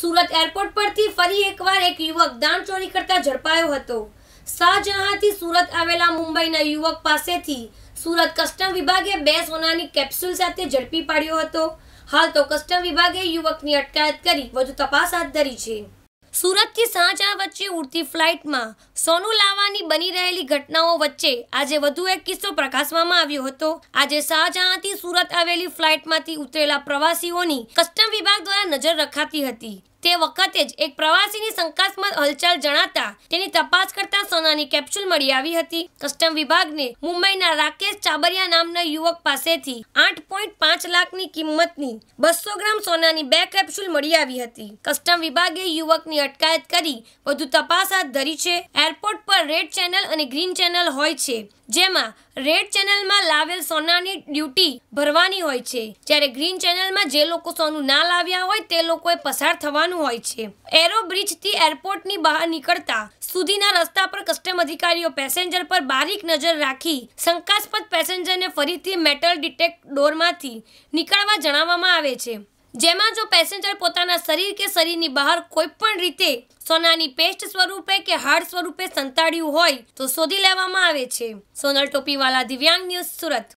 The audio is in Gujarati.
સુરત એરપોર્ટ પરથી ફરી એકવાર એક યુવક દાણ ચોરી કરતા ઝડપાયો હતો શાહજહાંથી સુરત આવેલા મુંબઈના યુવક પાસેથી સુરત કસ્ટમ વિભાગે બે સોનાની કેપ્સ્યુલ સાથે ઝડપી પાડ્યો હતો હાલ તો કસ્ટમ વિભાગે યુવકની અટકાયત કરી વધુ તપાસ હાથ ધરી છે સુરતથી સાંજા વચ્ચે ઉડતી ફ્લાઇટમાં સોનું લાવવાની બની રહેલી ઘટનાઓ વચ્ચે આજે વધુ એક કિસ્સો પ્રકાશવામાં આવ્યો હતો આજે શાહજહાંથી સુરત આવેલી ફ્લાઇટમાંથી ઉતરેલા પ્રવાસીઓની કસ્ટમ વિભાગ દ્વારા નજર રખાતી હતી તે વખતે જ એક પ્રવાસીની શંકાસ્પદ હલચલ જણાતા તેની તપાસ કરતા સોનાની કેપ્સ્યુલ મળી આવી હતી કસ્ટમ વિભાગને મુંબઈના રાકેશ ચાબરિયા નામના યુવક પાસેથી આઠ પોઈન્ટ પાંચ લાખની કિંમતની બસો ગ્રામ સોનાની બે કેપ્સ્યુલ મળી આવી હતી કસ્ટમ વિભાગે યુવકની અટકાયત કરી વધુ તપાસ હાથ ધરી છે એરપોર્ટ પર રેડ ચેનલ અને ગ્રીન ચેનલ હોય છે જેમાં રેડ ચેનલમાં લાવેલ સોનાની ડ્યુટી ભરવાની હોય છે જ્યારે ગ્રીન ચેનલમાં જે લોકો સોનું ના લાવ્યા હોય તે લોકોએ પસાર થવાનું જવાનું હોય છે એરો બ્રિજથી એરપોર્ટની બહાર નીકળતા સુધીના રસ્તા પર કસ્ટમ અધિકારીઓ પેસેન્જર પર બારીક નજર રાખી શંકાસ્પદ પેસેન્જરને ફરીથી મેટલ ડિટેક્ટ ડોર માંથી નીકળવા જણાવવામાં આવે છે જેમાં જો પેસેન્જર પોતાના શરીર કે શરીરની બહાર કોઈ પણ રીતે સોનાની પેસ્ટ સ્વરૂપે કે હાર્ડ સ્વરૂપે સંતાડ્યું હોય તો શોધી લેવામાં આવે છે સોનલ ટોપીવાલા દિવ્યાંગ ન્યૂઝ સુરત